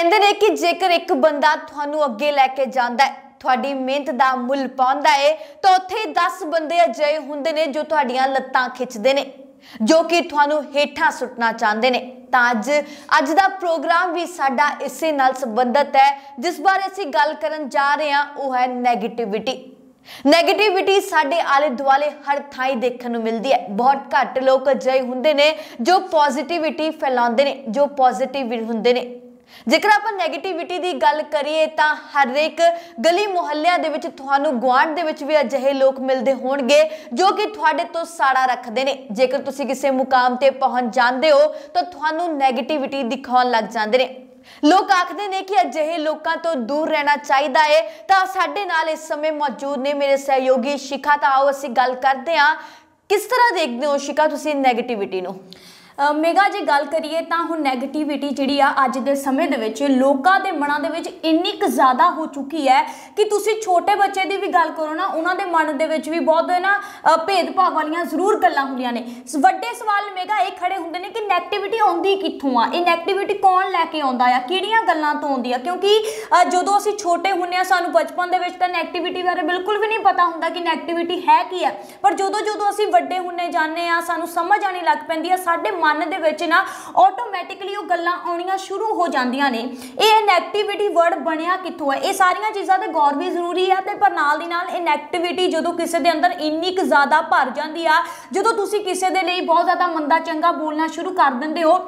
ਕਹਿੰਦੇ ਨੇ ਕਿ ਜੇਕਰ ਇੱਕ ਬੰਦਾ ਤੁਹਾਨੂੰ ਅੱਗੇ ਲੈ ਕੇ ਜਾਂਦਾ ਹੈ ਤੁਹਾਡੀ ਮਿਹਨਤ ਦਾ ਮੁੱਲ ਪਾਉਂਦਾ ਹੈ ਤਾਂ ਉੱਥੇ 10 ਬੰਦੇ ਅਜਿਹੇ ਹੁੰਦੇ ਨੇ ਜੋ ਤੁਹਾਡੀਆਂ ਲੱਤਾਂ ਖਿੱਚਦੇ ਨੇ ਜੋ ਕਿ ਤੁਹਾਨੂੰ ਹੇਠਾਂ ਸੁੱਟਣਾ ਚਾਹੁੰਦੇ ਨੇ ਤਾਂ ਅੱਜ ਅੱਜ ਦਾ ਪ੍ਰੋਗਰਾਮ ਵੀ ਸਾਡਾ ਇਸੇ ਨਾਲ ਸੰਬੰਧਿਤ ਹੈ ਜਿਸ ਬਾਰੇ ਅਸੀਂ ਗੱਲ ਕਰਨ ਜਾ ਰਹੇ ਹਾਂ ਉਹ ਹੈ 네ਗੇਟਿਵਿਟੀ ਨੈਗੇਟਿਵਿਟੀ ਸਾਡੇ ਆਲੇ ਦੁਆਲੇ ਹਰ ਥਾਈ ਦੇਖਣ ਨੂੰ ਮਿਲਦੀ ਹੈ ਬਹੁਤ ਘੱਟ ਲੋਕ ਅਜਿਹੇ ਹੁੰਦੇ ਨੇ ਜੋ ਪੋਜ਼ਿਟਿਵਿਟੀ ਫੈਲਾਉਂਦੇ ਨੇ ਜੋ ਪੋਜ਼ਿਟਿਵ ਹੁੰਦੇ ਨੇ ਜੇਕਰ ਆਪਾਂ 네ਗੇਟਿਵਿਟੀ ਦੀ ਗੱਲ ਕਰੀਏ ਤਾਂ ਹਰੇਕ ਗਲੀ ਮੁਹੱਲਿਆਂ ਦੇ ਵਿੱਚ ਤੁਹਾਨੂੰ ਗਵਾਂਢ ਦੇ ਵਿੱਚ ਵੀ ਅਜਿਹੇ ਲੋਕ ਮਿਲਦੇ ਹੋਣਗੇ ਜੋ ਕਿ ਤੁਹਾਡੇ ਤੋਂ ਸਾੜਾ ਰੱਖਦੇ ਨੇ ਜੇਕਰ ਤੁਸੀਂ ਕਿਸੇ ਮੁਕਾਮ ਤੇ ਪਹੁੰਚ ਜਾਂਦੇ ਹੋ ਤਾਂ ਤੁਹਾਨੂੰ 네ਗੇਟਿਵਿਟੀ ਦਿਖਾਉਣ ਲੱਗ ਜਾਂਦੇ ਨੇ ਲੋਕ ਆਖਦੇ ਨੇ ਕਿ ਅਜਿਹੇ ਲੋਕਾਂ ਤੋਂ ਦੂਰ ਰਹਿਣਾ ਚਾਹੀਦਾ ਹੈ ਤਾਂ ਸਾਡੇ ਨਾਲ ਇਸ ਸਮੇਂ ਮੌਜੂਦ ਨੇ ਮੇਰੇ ਸਹਿਯੋਗੀ ਸ਼ਿਖਾ ਤਾਂ ਆਓ ਅਸੀਂ ਗੱਲ ਕਰਦੇ ਹਾਂ ਕਿਸ ਤਰ੍ਹਾਂ ਦੇਖਦੇ ਹੋ ਸ਼ਿਖਾ ਤੁਸੀਂ 네ਗੇਟਿਵਿਟੀ ਨੂੰ ਮੇਗਾ ਜੇ ਗੱਲ ਕਰੀਏ ਤਾਂ ਹੁਣ 네ਗੇਟਿਵਿਟੀ ਜਿਹੜੀ ਆ ਅੱਜ ਦੇ ਸਮੇਂ ਦੇ ਵਿੱਚ ਲੋਕਾਂ ਦੇ ਮਨਾਂ ਦੇ ਵਿੱਚ ਇੰਨੀ ਕੁ ਜ਼ਿਆਦਾ ਹੋ ਚੁੱਕੀ ਹੈ ਕਿ ਤੁਸੀਂ ਛੋਟੇ ਬੱਚੇ ਦੀ ਵੀ ਗੱਲ ਕਰੋ ਨਾ ਉਹਨਾਂ ਦੇ ਮਨ ਦੇ ਵਿੱਚ ਵੀ ਬਹੁਤ ਨਾ ਭੇਦਭਾਵ ਵਾਲੀਆਂ ਜ਼ਰੂਰ ਗੱਲਾਂ ਹੁੰਦੀਆਂ ਨੇ ਵੱਡੇ ਸਵਾਲ ਮੇਗਾ ਇਹ ਖੜੇ ਹੁੰਦੇ ਨੇ ਕਿ 네ਗੇਟਿਵਿਟੀ ਆਉਂਦੀ ਕਿੱਥੋਂ ਆ ਇਹ 네ਗੇਟਿਵਿਟੀ ਕੌਣ ਲੈ ਕੇ ਆਉਂਦਾ ਆ ਕਿਹੜੀਆਂ ਗੱਲਾਂ ਤੋਂ ਆਉਂਦੀ ਆ ਕਿਉਂਕਿ ਜਦੋਂ ਅਸੀਂ ਛੋਟੇ ਹੁੰਨੇ ਆ ਸਾਨੂੰ ਬਚਪਨ ਦੇ ਵਿੱਚ ਤਾਂ 네ਗੇਟਿਵਿਟੀ ਬਾਰੇ ਬਿਲਕੁਲ ਵੀ ਨਹੀਂ ਪਤਾ ਹੁੰਦਾ ਕਿ 네ਗੇਟਿਵਿਟੀ ਹੈ ਕੀ ਆ ਪਰ ਜਦੋਂ ਜਦੋਂ ਅਸੀਂ ਵੱਡੇ ਹੁੰਨੇ ਜਾਂਦੇ ਆ ਸਾਨੂੰ ਸਮਝ ਆਣੀ ਲੱਗ ਪੈਂਦੀ ਆ ਸਾਡੇ ਮਨ ਦੇ ਵਿੱਚ ਨਾ ਆਟੋਮੈਟਿਕਲੀ ਉਹ ਗੱਲਾਂ ਆਉਣੀਆਂ ਸ਼ੁਰੂ ਹੋ ਜਾਂਦੀਆਂ ਨੇ ਇਹ ਨੈਗੇਟਿਵਿਟੀ ਵਰਡ ਬਣਿਆ ਕਿੱਥੋਂ ਹੈ ਇਹ ਸਾਰੀਆਂ ਚੀਜ਼ਾਂ ਤੇ ਗੌਰ ਵੀ ਜ਼ਰੂਰੀ ਹੈ ਤੇ ਪਰ ਨਾਲ ਦੀ ਨਾਲ ਇਹ ਜਦੋਂ ਕਿਸੇ ਦੇ ਅੰਦਰ ਇੰਨੀ ਕੁ ਜ਼ਿਆਦਾ ਭਰ ਜਾਂਦੀ ਆ ਜਦੋਂ ਤੁਸੀਂ ਕਿਸੇ ਦੇ ਲਈ ਬਹੁਤ ਜ਼ਿਆਦਾ ਮੰਦਾ ਚੰਗਾ ਬੋਲਣਾ ਸ਼ੁਰੂ ਕਰ ਦਿੰਦੇ ਹੋ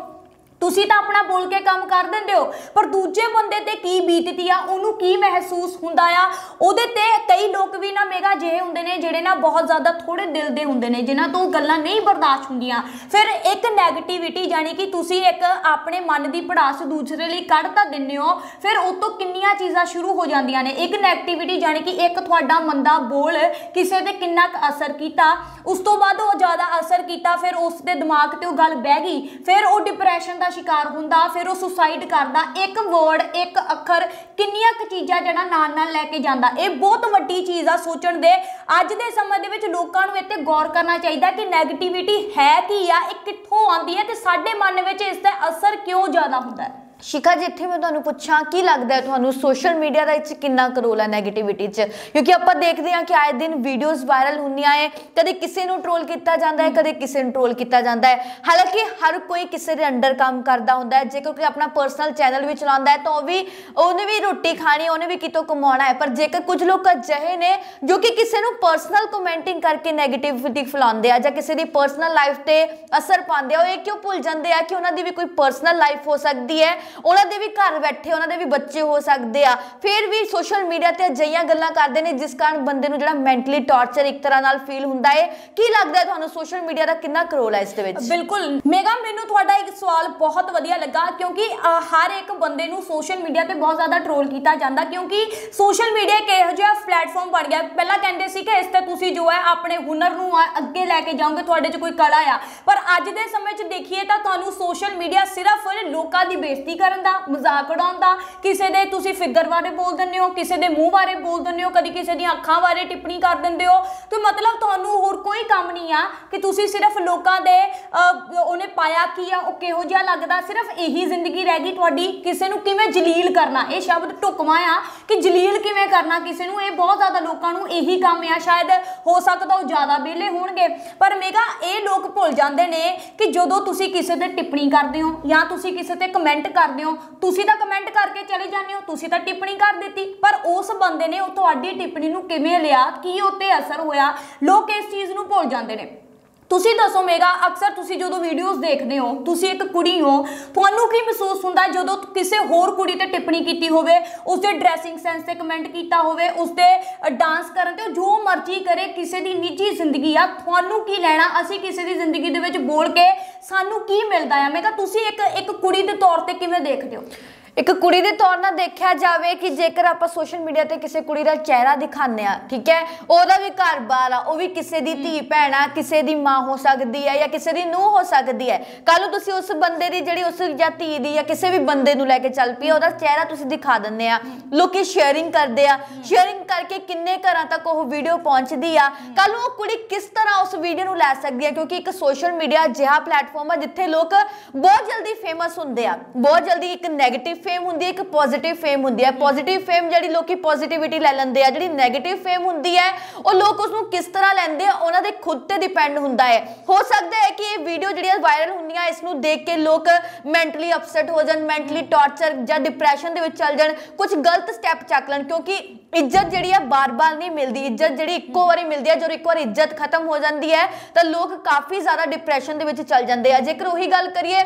ਤੁਸੀਂ ਤਾਂ ਆਪਣਾ ਬੋਲ ਕੇ ਕੰਮ ਕਰ ਦਿੰਦੇ ਹੋ ਪਰ ਦੂਜੇ ਬੰਦੇ ਤੇ ਕੀ ਬੀਤਦੀ ਆ ਉਹਨੂੰ ਕੀ ਮਹਿਸੂਸ ਹੁੰਦਾ ਆ ਉਹਦੇ ਤੇ ਕਈ ਲੋਕ ਵੀ ਨਾ ਮੇਗਾ ਜਿਹੇ ਹੁੰਦੇ ਨੇ ਜਿਹੜੇ ਨਾ ਬਹੁਤ ਜ਼ਿਆਦਾ ਥੋੜੇ ਦਿਲ ਦੇ ਹੁੰਦੇ ਨੇ ਜਿਨ੍ਹਾਂ ਤੋਂ ਗੱਲਾਂ ਨਹੀਂ ਬਰਦਾਸ਼ਤ ਹੁੰਦੀਆਂ ਫਿਰ ਇੱਕ 네ਗੇਟਿਵਿਟੀ ਜਾਨੀ ਕਿ ਤੁਸੀਂ ਇੱਕ ਆਪਣੇ ਮਨ ਦੀ ਪੜਾਸ ਦੂਸਰੇ ਲਈ ਕੱਢ ਤਾਂ ਦਿੰਦੇ ਹੋ ਫਿਰ ਉਹ ਤੋਂ ਕਿੰਨੀਆਂ ਚੀਜ਼ਾਂ ਸ਼ੁਰੂ ਹੋ ਜਾਂਦੀਆਂ ਨੇ ਇੱਕ 네ਗੇਟਿਵਿਟੀ ਜਾਨੀ ਕਿ ਇੱਕ ਤੁਹਾਡਾ ਮੰਦਾ ਬੋਲ ਕਿਸੇ ਤੇ ਕਿੰਨਾ ਅਸਰ ਕੀਤਾ ਉਸ ਤੋਂ ਬਾਅਦ ਉਹ ਜ਼ਿਆਦਾ ਅਸਰ ਕੀਤਾ ਫਿਰ ਉਸ ਦੇ ਦਿਮਾਗ ਤੇ ਉਹ ਗੱਲ ਬਹਿ ਗਈ ਫਿਰ ਉਹ ਡਿਪਰੈਸ਼ਨ ਦਾ ਸ਼ਿਕਾਰ ਹੁੰਦਾ ਫਿਰ ਉਹ ਸੁਸਾਈਡ ਕਰਦਾ ਇੱਕ ਵਰਡ ਇੱਕ ਅੱਖਰ ਕਿੰਨੀਆਂ ਕੁ ਚੀਜ਼ਾਂ ਜਿਹੜਾ ਨਾਲ ਨਾਲ ਲੈ ਕੇ ਜਾਂਦਾ ਇਹ ਬਹੁਤ ਵੱਡੀ ਚੀਜ਼ ਆ ਸੋਚਣ ਦੇ ਅੱਜ ਦੇ ਸਮੇਂ ਦੇ ਵਿੱਚ ਲੋਕਾਂ ਨੂੰ ਇੱਥੇ ਗੌਰ ਕਰਨਾ ਚਾਹੀਦਾ ਕਿ 네ਗੇਟਿਵਿਟੀ ਹੈ ਕੀ ਆ ਇਹ ਕਿੱਥੋਂ ਆਉਂਦੀ ਹੈ ਤੇ ਸਾਡੇ ਮਨ ਵਿੱਚ ਇਸ ਦਾ ਅਸਰ ਕਿਉਂ ਜ਼ਿਆਦਾ ਹੁੰਦਾ ਹੈ ਸ਼ਿਕਾ ਜੀ ਇੱਥੇ ਮੈਂ ਤੁਹਾਨੂੰ ਪੁੱਛਾਂ ਕੀ ਲੱਗਦਾ ਹੈ ਤੁਹਾਨੂੰ ਸੋਸ਼ਲ ਮੀਡੀਆ ਦਾ ਇੱਥੇ ਕਿੰਨਾ ਕਰੋਲ ਹੈ 네ਗੇਟਿਵਿਟੀ 'ਚ ਕਿਉਂਕਿ ਆਪਾਂ ਦੇਖਦੇ ਹਾਂ ਕਿ ਆਏ ਦਿਨ ਵੀਡੀਓਜ਼ ਵਾਇਰਲ ਹੁੰਦੀਆਂ ਐ ਕਦੇ ਕਿਸੇ ਨੂੰ ਟ੍ਰੋਲ ਕੀਤਾ ਜਾਂਦਾ ਹੈ ਕਦੇ ਕਿਸੇ ਨੂੰ ਟ੍ਰੋਲ ਕੀਤਾ ਜਾਂਦਾ ਹੈ ਹਾਲਾਂਕਿ ਹਰ ਕੋਈ ਕਿਸੇ ਦੇ ਅੰਡਰ ਕੰਮ ਕਰਦਾ ਹੁੰਦਾ ਹੈ ਜੇਕਰ ਕੋਈ ਆਪਣਾ ਪਰਸਨਲ ਚੈਨਲ ਵੀ ਚਲਾਉਂਦਾ ਹੈ ਤਾਂ ਉਹ ਵੀ ਉਹਨੇ ਵੀ ਰੋਟੀ ਖਾਣੀ ਉਹਨੇ ਵੀ ਕਿਤੋਂ ਕਮਾਉਣਾ ਹੈ ਪਰ ਜੇਕਰ ਕੁਝ ਲੋਕ ਅਜਿਹੇ ਨੇ ਜੋ ਕਿ ਕਿਸੇ ਨੂੰ ਪਰਸਨਲ ਕਮੈਂਟਿੰਗ ਕਰਕੇ 네ਗੇਟਿਵਿਟੀ ਫਲਾਉਂਦੇ ਆ ਜਾਂ ਕਿਸੇ ਦੀ ਪਰਸਨਲ ਲਾਈਫ ਤੇ ਅਸਰ ਪਾਉਂਦੇ ਆ ਉਹ ਇਹ ਕਿਉਂ ਭੁੱਲ ਜਾਂਦੇ ਆ ਕਿ ਉਹਨਾਂ ਦੀ ਵੀ ਕੋਈ ਪਰਸਨਲ ਲਾਈਫ ਹੋ ਸਕਦੀ ਹੈ ਉਹਨਾਂ ਦੇ ਵੀ ਘਰ ਬੈਠੇ ਉਹਨਾਂ ਦੇ ਵੀ ਬੱਚੇ ਹੋ ਸਕਦੇ ਆ ਫਿਰ ਵੀ ਸੋਸ਼ਲ ਮੀਡੀਆ ਤੇ ਅਜਈਆਂ ਗੱਲਾਂ ਕਰਦੇ ਨੇ ਜਿਸ ਕਾਰਨ ਬੰਦੇ ਨੂੰ ਜਿਹੜਾ ਮੈਂਟਲੀ ਟੌਰਚਰ ਇੱਕ ਤਰ੍ਹਾਂ ਨਾਲ ਫੀਲ ਹੁੰਦਾ ਏ ਕੀ ਲੱਗਦਾ ਤੁਹਾਨੂੰ ਸੋਸ਼ਲ ਮੀਡੀਆ ਦਾ ਕਿੰਨਾ ਕਰੋਲ ਹੈ ਇਸ ਦੇ ਵਿੱਚ ਬਿਲਕੁਲ ਮੇਗਾ ਮੈਨੂੰ ਤੁਹਾਡਾ ਇੱਕ ਸਵਾਲ ਬਹੁਤ ਵਧੀਆ ਲੱਗਾ ਕਿਉਂਕਿ ਹਰ ਇੱਕ ਬੰਦੇ ਨੂੰ ਸੋਸ਼ਲ ਮੀਡੀਆ ਤੇ ਬਹੁਤ ਜ਼ਿਆਦਾ ਟ੍ਰੋਲ ਕੀਤਾ ਜਾਂਦਾ ਕਿਉਂਕਿ ਸੋਸ਼ਲ ਮੀਡੀਆ ਇੱਕ ਇਹੋ ਜਿਹਾ ਪਲੇਟਫਾਰਮ ਬਣ ਗਿਆ ਪਹਿਲਾਂ ਕਹਿੰਦੇ ਸੀ ਕਿ ਇਸ ਤੇ ਤੁਸੀਂ ਜੋ ਹੈ ਆਪਣੇ ਹੁਨਰ ਨੂੰ ਅੱਗੇ ਲੈ ਕੇ ਜਾਓਗੇ ਤੁਹਾਡੇ 'ਚ ਕੋਈ ਕਲਾ ਆ ਪਰ ਅੱਜ ਦੇ ਸਮੇਂ 'ਚ ਦੇਖੀਏ ਤਾਂ ਤੁਹਾਨੂੰ ਸੋਸ਼ਲ ਮੀਡੀਆ ਸਿਰਫ ਲੋਕਾਂ ਦੀ ਬੇਇੱਜ਼ਤੀ ਕਰਨ ਦਾ ਮਜ਼ਾਕ ਉਡਾਉਣ ਦਾ ਕਿਸੇ ਦੇ ਤੁਸੀਂ ਫਿਗਰ ਬਾਰੇ ਬੋਲ ਦਿੰਦੇ ਹੋ ਕਿਸੇ ਦੇ ਮੂੰਹ ਬਾਰੇ ਬੋਲ ਦਿੰਦੇ ਹੋ ਕਦੀ ਕਿਸੇ ਦੀਆਂ ਅੱਖਾਂ ਬਾਰੇ ਟਿੱਪਣੀ ਕਰ ਦਿੰਦੇ ਹੋ ਤੇ ਮਤਲਬ ਤੁਹਾਨੂੰ ਹੋਰ ਕੋਈ ਕੰਮ ਨਹੀਂ ਆ ਕਿ ਤੁਸੀਂ ਸਿਰਫ ਲੋਕਾਂ ਦੇ ਉਹਨੇ ਪਾਇਆ ਕੀ ਆ ਉਹ ਕਿਹੋ ਜਿਹਾ ਲੱਗਦਾ ਸਿਰਫ ਇਹੀ ਜ਼ਿੰਦਗੀ ਰਹਿ ਗਈ ਤੁਹਾਡੀ ਕਿਸੇ ਨੂੰ ਕਿਵੇਂ ਜਲੀਲ ਕਰਨਾ ਇਹ ਸ਼ਬਦ ਟੁਕਵਾ ਆ ਕਿ ਜਲੀਲ ਕਿਵੇਂ ਕਰਨਾ ਕਿਸੇ ਨੂੰ ਇਹ ਬਹੁਤ ਜ਼ਿਆਦਾ ਲੋਕਾਂ ਨੂੰ ਇਹੀ ਕੰਮ ਆ ਸ਼ਾਇਦ ਹੋ ਸਕਦਾ ਉਹ ਜ਼ਿਆਦਾ ਬੇਲੇ ਹੋਣਗੇ ਪਰ ਮੇਗਾ ਇਹ ਲੋਕ ਭੁੱਲ ਜਾਂਦੇ ਨੇ ਕਿ ਜਦੋਂ ਤੁਸੀਂ ਕਿਸੇ ਤੇ ਟਿੱਪਣੀ ਕਰਦੇ ਹੋ ਜਾਂ ਤੁਸੀਂ ਕਿਸੇ ਤੇ ਕਮੈਂਟ ਕਰ ਕਰਦੇ ਹੋ ਤੁਸੀਂ ਤਾਂ ਕਮੈਂਟ ਕਰਕੇ ਚਲੇ ਜਾਂਦੇ ਹੋ ਤੁਸੀਂ ਤਾਂ ਟਿੱਪਣੀ ਕਰ ਦਿੱਤੀ ਪਰ ਉਸ ਬੰਦੇ ਨੇ ਉਹ ਤੁਹਾਡੀ ਟਿੱਪਣੀ ਨੂੰ ਕਿਵੇਂ ਲਿਆ ਕੀ ਉਹਤੇ ਅਸਰ ਹੋਇਆ ਲੋਕ ਇਸ ਚੀਜ਼ ਨੂੰ ਭੁੱਲ ਜਾਂਦੇ ਨੇ ਤੁਸੀਂ ਦੱਸੋ ਮੇਗਾ ਅਕਸਰ ਤੁਸੀਂ ਜਦੋਂ ਵੀਡੀਓਜ਼ ਦੇਖਦੇ ਹੋ ਤੁਸੀਂ ਇੱਕ ਕੁੜੀ ਹੋ ਤੁਹਾਨੂੰ ਕੀ ਮਹਿਸੂਸ ਹੁੰਦਾ ਜਦੋਂ ਕਿਸੇ ਹੋਰ ਕੁੜੀ ਤੇ ਟਿੱਪਣੀ ਕੀਤੀ ਹੋਵੇ ਉਸਦੇ ਡਰੈਸਿੰਗ ਸੈਂਸ ਤੇ ਕਮੈਂਟ ਕੀਤਾ ਹੋਵੇ ਤੇ ਡਾਂਸ ਕਰਨ ਤੇ ਜੋ ਮਰਜ਼ੀ ਕਰੇ ਕਿਸੇ ਦੀ ਨਿੱਜੀ ਜ਼ਿੰਦਗੀ ਆ ਤੁਹਾਨੂੰ ਕੀ ਲੈਣਾ ਅਸੀਂ ਕਿਸੇ ਦੀ ਜ਼ਿੰਦਗੀ ਦੇ ਵਿੱਚ ਬੋਲ ਕੇ ਸਾਨੂੰ ਕੀ ਮਿਲਦਾ ਆ ਮੈਂ ਕਿਹਾ ਤੁਸੀਂ ਇੱਕ ਇੱਕ ਕੁੜੀ ਦੇ ਤੌਰ ਤੇ ਕਿਵੇਂ ਦੇਖਦੇ ਹੋ ਇੱਕ ਕੁੜੀ ਦੇ ਤੌਰ 'ਤੇ ਦੇਖਿਆ ਜਾਵੇ ਕਿ ਜੇਕਰ ਆਪਾਂ ਸੋਸ਼ਲ ਮੀਡੀਆ ਤੇ ਕਿਸੇ ਕੁੜੀ ਦਾ ਚਿਹਰਾ ਦਿਖਾਉਂਦੇ ਆ ਠੀਕ ਹੈ ਉਹਦਾ ਵੀ ਘਰ-ਬਾਰ ਆ ਉਹ ਵੀ ਕਿਸੇ ਦੀ ਧੀ ਭੈਣ ਆ ਕਿਸੇ ਦੀ ਮਾਂ ਹੋ ਸਕਦੀ ਹੈ ਜਾਂ ਕਿਸੇ ਦੀ ਨੂੰਹ ਹੋ ਸਕਦੀ ਹੈ ਕੱਲ ਨੂੰ ਤੁਸੀਂ ਉਸ ਬੰਦੇ ਦੀ ਜਿਹੜੀ ਉਸ ਜਾਂ ਧੀ ਦੀ ਜਾਂ ਕਿਸੇ ਵੀ ਬੰਦੇ ਨੂੰ ਲੈ ਕੇ ਚੱਲ ਪਈ ਉਹਦਾ ਚਿਹਰਾ ਤੁਸੀਂ ਦਿਖਾ ਦਿੰਦੇ ਆ ਲੋਕੀ ਸ਼ੇਅਰਿੰਗ ਕਰਦੇ ਆ ਸ਼ੇਅਰਿੰਗ ਕਰਕੇ ਕਿੰਨੇ ਘਰਾਂ ਤੱਕ ਉਹ ਵੀਡੀਓ ਪਹੁੰਚਦੀ ਆ ਕੱਲ ਨੂੰ ਉਹ ਕੁੜੀ ਕਿਸ ਤਰ੍ਹਾਂ ਉਸ ਵੀਡੀਓ ਨੂੰ ਲੈ ਸਕਦੀ ਆ ਕਿਉਂਕਿ ਇੱਕ ਸੋਸ਼ਲ ਮੀਡੀਆ ਜਿਹਾ ਪਲੇਟਫਾਰਮ ਆ ਜਿੱਥੇ ਲੋਕ ਬਹੁਤ ਜਲਦੀ ਫੇਮਸ ਹੁੰਦੇ ਆ ਬਹੁਤ ਜਲਦੀ ਇੱਕ ਨੈਗੇਟਿਵ ਫੇਮ ਹੁੰਦੀ ਹੈ ਇੱਕ ਪੋਜ਼ਿਟਿਵ ਫੇਮ ਹੁੰਦੀ ਹੈ ਪੋਜ਼ਿਟਿਵ ਫੇਮ ਜਿਹੜੀ ਲੋਕੀ ਪੋਜ਼ਿਟਿਵਿਟੀ ਲੈ ਲੈਂਦੇ ਆ ਜਿਹੜੀ 네ਗੇਟਿਵ ਫੇਮ ਹੁੰਦੀ ਹੈ ਉਹ ਲੋਕ ਉਸ ਨੂੰ ਕਿਸ ਤਰ੍ਹਾਂ ਲੈਂਦੇ ਆ ਉਹਨਾਂ ਦੇ ਖੁਦ ਤੇ ਡਿਪੈਂਡ ਹੁੰਦਾ ਹੈ ਹੋ ਸਕਦਾ ਹੈ ਕਿ ਇਹ ਵੀਡੀਓ ਜਿਹੜੀਆਂ ਵਾਇਰਲ ਹੁੰਦੀਆਂ ਇਸ ਨੂੰ ਦੇਖ ਕੇ ਲੋਕ ਮੈਂਟਲੀ ਅਪਸੈਟ ਹੋ ਜਾਣ ਮੈਂਟਲੀ ਟੌਰਚਰ ਜਾਂ ਡਿਪਰੈਸ਼ਨ ਦੇ ਵਿੱਚ ਚਲ ਜਾਣ ਕੁਝ ਗਲਤ ਸਟੈਪ ਚੱਕ ਲੈਣ ਕਿਉਂਕਿ ਇੱਜ਼ਤ ਜਿਹੜੀ ਹੈ ਬਾਰ-ਬਾਰ ਨਹੀਂ ਮਿਲਦੀ ਇੱਜ਼ਤ ਜਿਹੜੀ ਇੱਕੋ ਵਾਰੀ ਮਿਲਦੀ ਹੈ ਜਦੋਂ ਇੱਕ ਵਾਰ ਇੱਜ਼ਤ ਖਤਮ ਹੋ ਜਾਂਦੀ ਹੈ ਤਾਂ ਲੋਕ ਕਾਫੀ ਜ਼ਿਆਦਾ ਡਿਪਰੈਸ਼ਨ ਦੇ ਵਿੱਚ ਚਲ ਜਾਂਦੇ ਆ ਜੇਕਰ ਉਹੀ ਗੱਲ ਕਰੀਏ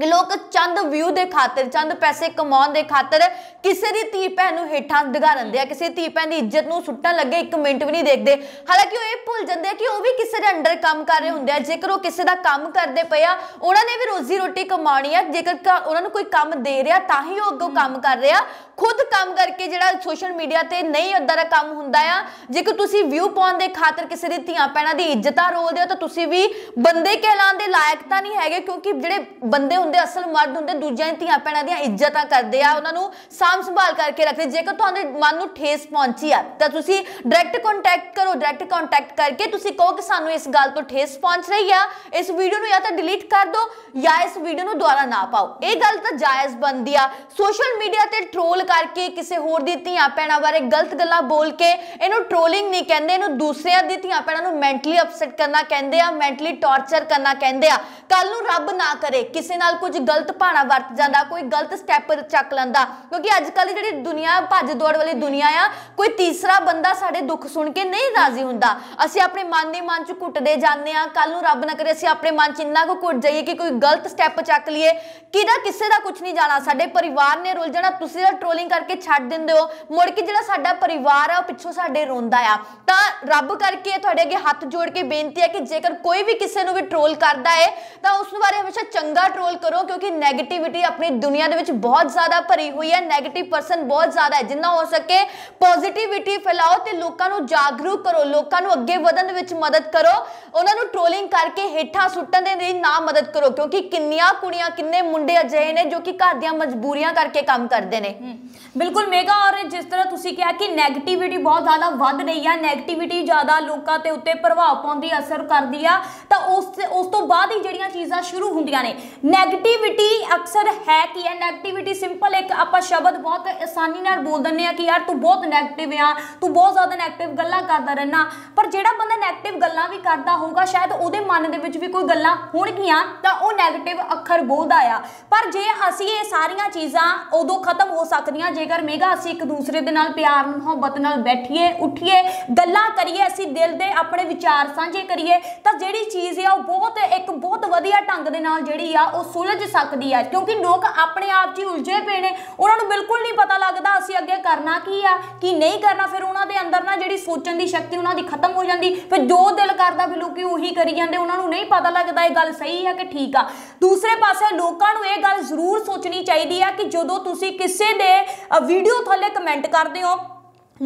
ਕਿ ਲੋਕ ਚੰਦ ਵਿਊ ਦੇ ਖਾਤਰ ਚੰਦ ਪੈਸੇ ਕਮਾਉਣ ਦੇ ਖਾਤਰ ਕਿਸੇ ਦੀ ਧੀ ਭੈਣ ਨੂੰ ਹੇਠਾਂ ਦਿਗਾ ਦਿੰਦੇ ਆ ਕਿਸੇ ਧੀ ਭੈਣ ਦੀ ਇੱਜ਼ਤ ਨੂੰ ਸੁੱਟਣ ਲੱਗੇ ਇੱਕ ਮਿੰਟ ਵੀ ਨਹੀਂ ਦੇਖਦੇ ਹਾਲਾਂਕਿ ਉਹ ਇਹ ਭੁੱਲ ਜਾਂਦੇ ਆ ਕਿ ਉਹ ਵੀ ਕਿਸੇ ਦੇ ਅੰਡਰ ਕੰਮ ਕਰ ਰਹੇ ਹੁੰਦੇ ਆ ਜੇਕਰ ਉਹ ਕਿਸੇ ਦਾ ਕੰਮ ਕਰਦੇ ਪਏ ਆ ਉਹਨਾਂ ਨੇ ਵੀ ਰੋਜ਼ੀ ਰੋਟੀ ਕਮਾਉਣੀ ਆ ਜੇਕਰ ਉਹਨਾਂ ਨੂੰ ਕੋਈ ਕੰਮ ਦੇ ਰਿਹਾ ਤਾਂ ਹੀ ਉਹ ਅੱਗੋਂ ਕੰਮ ਕਰ ਰਿਹਾ ਖੁਦ ਕੰਮ ਕਰਕੇ ਜਿਹੜਾ ਸੋਸ਼ਲ ਮੀਡੀਆ ਤੇ ਨਹੀਂ ਉਦਾਂ ਦਾ ਕੰਮ ਹੁੰਦਾ ਆ ਜੇਕਰ ਤੁਸੀਂ ਵਿਊ ਪਾਉਣ ਦੇ ਖਾਤਰ ਕਿਸੇ ਦੀ ਧੀਆਂ ਭੈਣਾਂ ਦੀ ਇੱਜ਼ਤਾਂ ਰੋਲਦੇ ਹੋ ਤਾਂ ਤੁਸੀਂ ਵੀ ਬੰਦੇ ਕਹਿਲਾਉਣ ਦੇ ਲਾਇਕ ਤਾਂ ਨਹੀਂ ਹੈਗੇ ਕਿਉਂਕਿ ਜਿਹੜੇ ਬੰਦੇ ਹੁੰਦੇ ਅਸਲ ਮਰਦ ਹੁੰਦੇ ਦੂਜਿਆਂ ਦੀਆਂ ਧੀਆਂ ਭੈਣਾਂ ਦੀਆਂ ਇੱਜ਼ਤਾਂ ਕਰਦੇ ਆ ਉਹਨਾਂ ਨੂੰ ਸਾਂਭ ਸੰਭਾਲ ਕਰਕੇ ਰੱਖਦੇ ਜੇਕਰ ਤੁਹਾਡੇ ਮਨ ਨੂੰ ਠੇਸ ਪਹੁੰਚੀ ਆ ਤਾਂ ਤੁਸੀਂ ਡਾਇਰੈਕਟ ਕੰਟੈਕਟ ਕਰੋ ਡਾਇਰੈਕਟ ਕੰਟੈਕਟ ਕਰਕੇ ਤੁਸੀਂ ਕਹੋ ਕਿ ਸਾਨੂੰ ਇਸ ਗੱਲ ਤੋਂ ਠੇਸ ਪਹੁੰਚ ਰਹੀ ਆ ਇਸ ਵੀਡੀਓ ਨੂੰ ਜਾਂ ਤਾਂ ਡਿਲੀਟ ਕਰ ਦਿਓ ਜਾਂ ਇਸ ਵੀਡੀਓ ਨੂੰ ਦੁਬਾਰਾ ਨਾ ਪਾਓ ਇਹ ਗੱਲ ਤਾਂ ਜਾਇਜ਼ ਬਣਦੀ ਆ ਸੋਸ਼ਲ ਮੀਡੀਆ ਤੇ ਟ੍ਰੋਲ ਕਰਕੇ ਕਿਸੇ ਹੋਰ ਦੀ ਧੀਆਂ ਭੈਣਾਂ ਬਾਰੇ ਗਲਤ ਗੱਲਾਂ ਬੋਲ ਕੇ ਇਹਨੂੰ ਟ੍ਰੋਲਿੰਗ ਨਹੀਂ ਕਹਿੰਦੇ ਇਹਨੂੰ ਦੂਸਰਿਆਂ ਦੀ ਧੀਆਂ ਭੈਣਾਂ ਨੂੰ ਮੈਂਟਲੀ ਅਪਸੈਟ ਕਰਨਾ ਕਹਿੰਦੇ ਆ ਮੈਂਟਲੀ ਟੌਰਚਰ ਕਰਨਾ ਕਹਿੰਦੇ ਆ ਕੱਲ ਨੂੰ ਰੱਬ ਨਾ ਕਰੇ ਕਿਸੇ ਨਾਲ ਕੁਝ ਗਲਤ ਭਾਣਾ ਵਰਤ ਜਾਂਦਾ ਕੋਈ ਗਲਤ ਸਟੈਪ ਚੱਕ ਲੈਂਦਾ ਕਿਉਂਕਿ ਅੱਜ ਕੱਲ ਦੀ ਜਿਹੜੀ ਦੁਨੀਆ ਭੱਜ ਦੌੜ ਵਾਲੀ ਦੁਨੀਆ ਆ ਕੋਈ ਤੀਸਰਾ ਬੰਦਾ ਸਾਡੇ ਦੁੱਖ ਸੁਣ ਕੇ ਨਹੀਂ ਰਾਜ਼ੀ ਹੁੰਦਾ ਅਸੀਂ ਆਪਣੇ ਮਨ ਦੇ ਮਨ ਚ ਘੁੱਟਦੇ ਜਾਂਦੇ ਆ ਕੱਲ ਨੂੰ ਰੱਬ ਨਾ ਕਰੇ ਅਸੀਂ ਆਪਣੇ ਮਨ ਚ ਇੰਨਾ ਕੁ ਘੁੱਟ ਜਾਈਏ ਕਿ ਕੋਈ ਗਲਤ ਸਟੈਪ ਚੱਕ ਲਈਏ ਕਿਹਦਾ ਕਿਸੇ ਦਾ ਕੁਝ ਨਹੀਂ ਜਾਣਾ ਸਾਡੇ ਪਰਿਵਾਰ ਨੇ ਰੁੱਲ ਜਾਣਾ ਤੁਸੀਂ ਦਾ ਟ੍ਰੋਲਿੰਗ ਕਰਕੇ ਛੱਡ ਦਿੰਦੇ ਹੋ ਮੁੜ ਕੇ ਜਿਹੜਾ ਸਾਡਾ ਪਰਿਵਾਰ ਆ ਉਹ ਪਿੱਛੋਂ ਸਾਡੇ ਰੋਂਦਾ ਆ ਤਾਂ ਰੱਬ ਕਰਕੇ ਤੁਹਾਡੇ ਅੱਗੇ ਹੱਥ ਜੋੜ ਕੇ ਬੇਨਤੀ ਹੈ ਕਿ ਜੇਕਰ ਕੋਈ ਵੀ ਕਿਸੇ ਨੂੰ ਵੀ ਟ੍ਰੋਲ ਕਰਦਾ ਹੈ ਤਾਂ ਉਸ ਨੂੰ ਬਾਰੇ ਹਮੇਸ਼ਾ ਚੰਗਾ ਟ੍ਰੋਲ ਕਰੋ ਕਿਉਂਕਿ 네ਗੇਟਿਵਿਟੀ ਆਪਣੀ ਦੁਨੀਆ ਦੇ ਵਿੱਚ ਬਹੁਤ ਜ਼ਿਆਦਾ ਭਰੀ ਹੋਈ ਹੈ 네ਗੇਟਿਵ ਪਰਸਨ ਬਹੁਤ ਜ਼ਿਆਦਾ ਹੈ ਜਿੰਨਾ ਹੋ ਸਕੇ ਪੋਜ਼ਿਟਿਵਿਟੀ ਫੈਲਾਓ ਤੇ ਲੋਕਾਂ ਨੂੰ ਜਾਗਰੂਕ ਕਰੋ ਲੋਕਾਂ ਨੂੰ ਅੱਗੇ ਵਧਣ ਦੇ ਵਿੱਚ ਮਦਦ ਕਰੋ ਉਹਨਾਂ ਨੂੰ ਟ੍ਰੋਲਿੰਗ ਕਰਕੇ ਹੇਠਾਂ ਸੁੱਟਣ ਦੇ ਲਈ ਨਾ ਮਦਦ ਕਰੋ ਕਿਉਂਕਿ ਕਿੰਨੀਆਂ ਕੁੜੀਆਂ ਕਿੰਨੇ ਮੁੰਡੇ ਅਜਿਹੇ ਨੇ ਜੋ ਕਿ ਘਰ ਦੀਆਂ ਮਜਬੂਰੀਆਂ ਕਰਕੇ ਕੰਮ ਕਰਦੇ ਨੇ ਬਿਲਕੁਲ ਮੇਗਾ ਔਰ ਜਿਸ ਤਰ੍ਹਾਂ ਤੁਸੀਂ ਕਿਹਾ ਕਿ 네ਗੇਟਿਵਿਟੀ ਬਹੁਤ ਜ਼ਿਆਦਾ ਵੱਧ ਰਹੀ ਆ 네ਗੇਟਿਵਿਟੀ ਜ਼ਿਆਦਾ ਲੋਕਾਂ ਤੇ ਉੱਤੇ ਪ੍ਰਭਾਵ ਪਾਉਂਦੀ ਅਸਰ ਕਰਦੀ ਆ ਤਾਂ ਉਸ ਉਸ ਤੋਂ ਬਾਅਦ ਹੀ ਜਿਹੜੀ ਜਿਹੜੀਆਂ ਚੀਜ਼ਾਂ ਸ਼ੁਰੂ ਹੁੰਦੀਆਂ ਨੇ 네ਗੇਟਿਵਿਟੀ ਅਕਸਰ ਹੈ ਕੀ ਹੈ 네ਗੇਟਿਵਿਟੀ ਸਿੰਪਲ ਇੱਕ ਆਪਾਂ ਸ਼ਬਦ ਬਹੁਤ ਆਸਾਨੀ ਨਾਲ ਬੋਲ ਦਿੰਨੇ ਆ ਕਿ ਯਾਰ ਤੂੰ ਬਹੁਤ 네ਗੇਟਿਵ ਆ ਤੂੰ ਬਹੁਤ ਜ਼ਿਆਦਾ 네ਗੇਟਿਵ ਗੱਲਾਂ ਕਰਦਾ ਰਹਿਣਾ ਪਰ ਜਿਹੜਾ ਬੰਦਾ 네ਗੇਟਿਵ ਗੱਲਾਂ ਵੀ ਕਰਦਾ ਹੋਊਗਾ ਸ਼ਾਇਦ ਉਹਦੇ ਮਨ ਦੇ ਵਿੱਚ ਵੀ ਕੋਈ ਗੱਲਾਂ ਹੋਣਗੀਆਂ ਤਾਂ ਉਹ 네ਗੇਟਿਵ ਅੱਖਰ ਬੋਲਦਾ ਆ ਪਰ ਜੇ ਅਸੀਂ ਇਹ ਸਾਰੀਆਂ ਚੀਜ਼ਾਂ ਉਦੋਂ ਖਤਮ ਹੋ ਸਕਦੀਆਂ ਜੇਕਰ ਮੇਗਾ ਅਸੀਂ ਇੱਕ ਦੂਸਰੇ ਦੇ ਨਾਲ ਪਿਆਰ ਮੁਹੱਬਤ ਨਾਲ ਬੈਠੀਏ ਉੱਠੀਏ ਗੱਲਾਂ ਕਰੀਏ ਅਸੀਂ ਦਿਲ ਦੇ ਆਪਣੇ ਵਿਚਾਰ ਸਾਂਝੇ ਕਰੀਏ ਤਾਂ ਜਿਹੜੀ ਚੀਜ਼ ਆ ਉਹ ਬਹੁਤ ਇੱਕ ਬਹੁਤ ਵਧੀਆ ਢੰਗ ਦੇ ਨਾਲ ਜਿਹੜੀ ਆ ਉਹ ਸੁਲਝ ਸਕਦੀ ਆ ਕਿਉਂਕਿ ਲੋਕ ਆਪਣੇ ਆਪ 'ਚ ਉਲਝੇ ਪਏ ਨੇ ਉਹਨਾਂ ਨੂੰ ਬਿਲਕੁਲ ਨਹੀਂ ਪਤਾ ਲੱਗਦਾ ਅਸੀਂ ਅੱਗੇ ਕਰਨਾ ਕੀ ਆ ਕੀ ਨਹੀਂ ਕਰਨਾ ਫਿਰ ਉਹਨਾਂ ਦੇ ਅੰਦਰ ਨਾ ਜਿਹੜੀ ਸੋਚਣ ਦੀ ਸ਼ਕਤੀ ਉਹਨਾਂ ਦੀ ਖਤਮ ਹੋ ਜਾਂਦੀ ਫਿਰ ਜੋ ਦਿਲ ਕਰਦਾ ਫਿਰ ਲੋਕੀ ਉਹੀ ਕਰੀ ਜਾਂਦੇ ਉਹਨਾਂ ਨੂੰ ਨਹੀਂ ਪਤਾ ਲੱਗਦਾ ਇਹ ਗੱਲ ਸਹੀ ਆ ਕਿ ਠੀਕ ਆ ਦੂਸਰੇ ਪਾਸੇ ਲੋਕਾਂ ਨੂੰ ਇਹ ਗੱਲ ਜ਼ਰੂਰ ਸੋਚਣੀ ਚਾਹੀਦੀ ਆ ਕਿ ਜਦੋਂ ਤੁਸੀਂ ਕਿਸੇ ਦੇ ਵੀਡੀਓ ਥੱਲੇ ਕਮੈਂਟ ਕਰਦੇ ਹੋ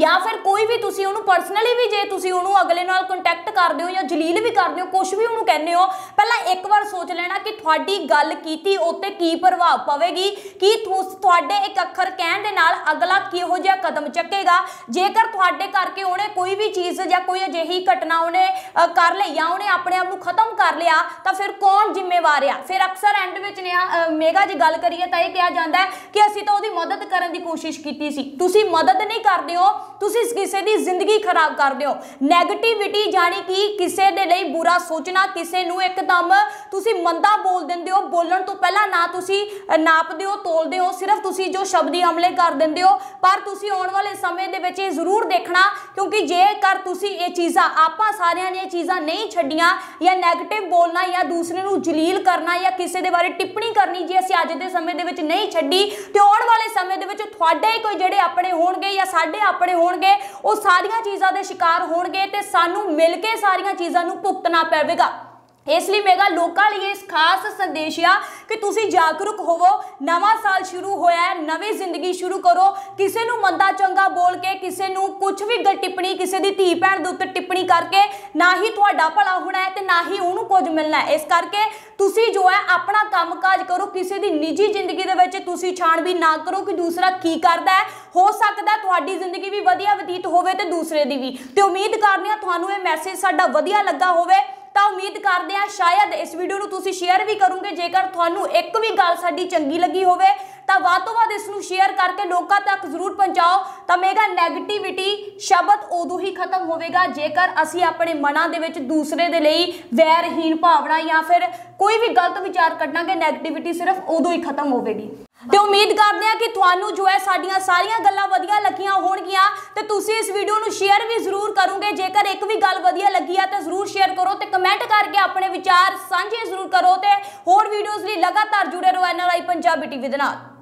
ਜਾਂ ਫਿਰ ਕੋਈ ਵੀ ਤੁਸੀਂ ਉਹਨੂੰ ਪਰਸਨਲੀ ਵੀ ਜੇ ਤੁਸੀਂ ਉਹਨੂੰ ਅਗਲੇ ਨਾਲ ਕੰਟੈਕਟ ਕਰਦੇ ਹੋ ਜਾਂ ਜਲੀਲ ਵੀ ਕਰਦੇ ਹੋ ਕੁਝ ਵੀ ਉਹਨੂੰ ਕਹਿੰਦੇ ਹੋ ਪਹਿਲਾਂ ਇੱਕ ਵਾਰ ਸੋਚ ਲੈਣਾ ਕਿ ਤੁਹਾਡੀ ਗੱਲ ਕੀਤੀ ਉੱਤੇ ਕੀ ਪ੍ਰਭਾਵ ਪਵੇਗੀ ਕੀ ਤੁਹਾਡੇ ਇੱਕ ਅੱਖਰ ਕਹਿਣ ਦੇ ਨਾਲ ਅਗਲਾ ਕਿਹੋ ਜਿਹਾ ਕਦਮ ਚੱਕੇਗਾ ਜੇਕਰ ਤੁਹਾਡੇ ਕਰਕੇ ਉਹਨੇ ਕੋਈ ਵੀ ਚੀਜ਼ ਜਾਂ ਕੋਈ ਅਜਿਹੀ ਘਟਨਾ ਉਹਨੇ ਕਰ ਲਈ ਜਾਂ ਉਹਨੇ ਆਪਣੇ ਆਪ ਨੂੰ ਖਤਮ ਕਰ ਲਿਆ ਤਾਂ ਫਿਰ ਕੌਣ ਜ਼ਿੰਮੇਵਾਰ ਆ ਫਿਰ ਅਕਸਰ ਐਂਡ ਵਿੱਚ ਨੇ ਮੇਗਾ ਜੀ ਗੱਲ ਕਰੀਏ ਤਾਂ ਇਹ ਕਿਹਾ ਜਾਂਦਾ ਹੈ ਕਿ ਅਸੀਂ ਤਾਂ ਉਹਦੀ ਮਦਦ ਕਰਨ ਦੀ ਕੋਸ਼ਿਸ਼ ਕੀਤੀ ਸੀ ਤੁਸੀਂ ਮਦਦ ਨਹੀਂ ਕਰਦੇ ਹੋ ਤੁਸੀਂ ਕਿਸੇ ਦੀ ਜ਼ਿੰਦਗੀ ਖਰਾਬ ਕਰਦੇ ਹੋ 네ਗੇਟਿਵਿਟੀ ਜਾਨੀ ਕਿ ਕਿਸੇ ਦੇ ਲਈ ਬੁਰਾ ਸੋਚਣਾ ਕਿਸੇ ਨੂੰ ਇੱਕਦਮ ਤੁਸੀਂ ਮੰਦਾ ਬੋਲ ਦਿੰਦੇ ਹੋ ਬੋਲਣ ਤੋਂ ਪਹਿਲਾਂ ਨਾ ਤੁਸੀਂ ਨਾਪਦੇ ਹੋ ਤੋਲਦੇ ਹੋ ਸਿਰਫ ਤੁਸੀਂ ਜੋ ਸ਼ਬਦੀ ਹਮਲੇ ਕਰ ਦਿੰਦੇ ਹੋ ਪਰ ਤੁਸੀਂ ਆਉਣ ਵਾਲੇ ਸਮੇਂ ਦੇ ਵਿੱਚ ਇਹ ਜ਼ਰੂਰ ਦੇਖਣਾ ਕਿਉਂਕਿ ਜੇਕਰ ਤੁਸੀਂ ਇਹ ਚੀਜ਼ਾਂ ਆਪਾਂ ਸਾਰਿਆਂ ਨੇ ਇਹ ਚੀਜ਼ਾਂ ਨਹੀਂ ਛੱਡੀਆਂ ਜਾਂ 네ਗੇਟਿਵ ਬੋਲਣਾ ਜਾਂ ਦੂਸਰੇ ਨੂੰ ਜਲੀਲ ਕਰਨਾ ਜਾਂ ਕਿਸੇ ਦੇ ਬਾਰੇ ਟਿੱਪਣੀ ਕਰਨੀ ਜੇ ਅਸੀਂ ਅੱਜ ਦੇ ਸਮੇਂ ਦੇ ਵਿੱਚ ਨਹੀਂ ਛੱਡੀ ਤੇ ਆਉਣ ਵਾਲੇ ਸਮੇਂ ਦੇ ਵਿੱਚ ਤੁਹਾਡੇ ਕੋਈ ਜਿਹੜੇ ਆਪਣੇ ਹੋਣਗੇ ਜਾਂ ਸਾਡੇ ਆਪਣੇ ਸਾਹਮਣੇ ਹੋਣਗੇ ਉਹ ਸਾਰੀਆਂ ਚੀਜ਼ਾਂ ਦੇ ਸ਼ਿਕਾਰ ਹੋਣਗੇ ਤੇ ਸਾਨੂੰ ਮਿਲ ਕੇ ਸਾਰੀਆਂ ਚੀਜ਼ਾਂ ਨੂੰ ਭੁਗਤਣਾ ਪਵੇਗਾ ਇਸ ਲਈ ਮੇਗਾ ਲੋਕਾਂ ਲਈ ਇਸ ਖਾਸ ਸੰਦੇਸ਼ ਆ ਕਿ ਤੁਸੀਂ ਜਾਗਰੂਕ ਹੋਵੋ ਨਵਾਂ ਸਾਲ ਸ਼ੁਰੂ ਹੋਇਆ ਹੈ ਨਵੀਂ ਜ਼ਿੰਦਗੀ ਸ਼ੁਰੂ ਕਰੋ ਕਿਸੇ ਨੂੰ ਮੰਦਾ ਚੰਗਾ ਬੋਲ ਕੇ ਕਿਸੇ ਨੂੰ ਕੁਝ ਵੀ ਗਲਤ ਟਿੱਪਣੀ ਕਿਸੇ ਦੀ ਧੀ ਭੈਣ ਦੇ ਉੱਤੇ ਟਿੱਪਣੀ ਕਰਕੇ ਨਾ ਹੀ ਤੁਹਾਡਾ ਭਲਾ ਹੋਣਾ ਹੈ ਤੇ ਨਾ ਹੀ ਉਹਨੂੰ ਕੁਝ ਮਿਲਣਾ ਹੈ ਇਸ ਕਰਕੇ ਤੁਸੀਂ ਜੋ ਹੈ ਆਪਣਾ ਕੰਮਕਾਜ ਕਰੋ ਕਿਸੇ ਦੀ ਨਿੱਜੀ ਜ਼ਿੰਦਗੀ ਦੇ ਵਿੱਚ ਤੁਸੀਂ ਛਾਣ ਵੀ ਨਾ ਕਰੋ ਕਿ ਦੂਸਰਾ ਕੀ ਕਰਦਾ ਹੈ ਹੋ ਸਕਦਾ ਤੁਹਾਡੀ ਜ਼ਿੰਦਗੀ ਵੀ ਵਧੀਆ ਬਤੀਤ ਹੋਵੇ ਤੇ ਦੂਸਰੇ ਦੀ ਵੀ ਤੇ ਉਮੀਦ ਕਰਦੇ ਹਾਂ ਤੁਹਾਨੂੰ ਇਹ ਮੈਸੇਜ ਸਾਡਾ ਵਧੀਆ ਲੱਗਾ ਹੋਵੇ ਤਾਂ ਉਮੀਦ ਕਰਦੇ ਆ ਸ਼ਾਇਦ ਇਸ ਵੀਡੀਓ ਨੂੰ ਤੁਸੀਂ ਸ਼ੇਅਰ ਵੀ ਕਰੋਗੇ ਜੇਕਰ ਤੁਹਾਨੂੰ ਇੱਕ ਵੀ ਗੱਲ ਸਾਡੀ ਚੰਗੀ ਲੱਗੀ ਹੋਵੇ ਤਾਂ ਵੱਧ ਤੋਂ ਵੱਧ ਇਸ ਨੂੰ ਸ਼ੇਅਰ ਕਰਕੇ ਲੋਕਾਂ ਤੱਕ ਜ਼ਰੂਰ ਪਹੁੰਚਾਓ ਤਾਂ ਮੇਗਾ 네ਗੇਟਿਵਿਟੀ ਸ਼ਬਦ ਉਦੋਂ ਹੀ ਖਤਮ ਹੋਵੇਗਾ ਜੇਕਰ ਅਸੀਂ ਆਪਣੇ ਮਨਾਂ ਦੇ ਵਿੱਚ ਦੂਸਰੇ ਦੇ ਲਈ ਵੈਰਹੀਣ ਭਾਵਨਾ ਜਾਂ ਫਿਰ ਕੋਈ ਵੀ ਗਲਤ ਵਿਚਾਰ ਕੱਢਾਂਗੇ 네ਗੇਟਿਵਿਟੀ ਸਿਰਫ ਉਦੋਂ ਹੀ ਖਤਮ ਹੋਵੇਗੀ ਤੇ ਉਮੀਦ ਕਰਦੇ ਆ ਕਿ ਤੁਹਾਨੂੰ ਜੋ ਹੈ ਸਾਡੀਆਂ ਸਾਰੀਆਂ ਗੱਲਾਂ ਵਧੀਆ ਲੱਗੀਆਂ ਹੋਣਗੀਆਂ ਤੇ ਤੁਸੀਂ ਇਸ ਵੀਡੀਓ ਨੂੰ ਸ਼ੇਅਰ ਵੀ ਜ਼ਰੂਰ ਕਰੋਗੇ ਜੇਕਰ ਇੱਕ ਵੀ ਗੱਲ ਵਧੀਆ ਲੱਗੀ ਆ ਤਾਂ ਜ਼ਰੂਰ ਸ਼ੇਅਰ ਕਰੋ ਤੇ ਕਮੈਂਟ ਕਰਕੇ ਆਪਣੇ ਵਿਚਾਰ ਸਾਂਝੇ ਜ਼ਰੂਰ ਕਰੋ ਤੇ ਹੋਰ ਵੀਡੀਓਜ਼ ਲਈ ਲਗਾਤਾਰ ਜੁੜੇ ਰਹੋ ਐਨਆਰਆਈ ਪੰਜਾਬੀ ਟੀਵੀ ਦੇ ਨਾਲ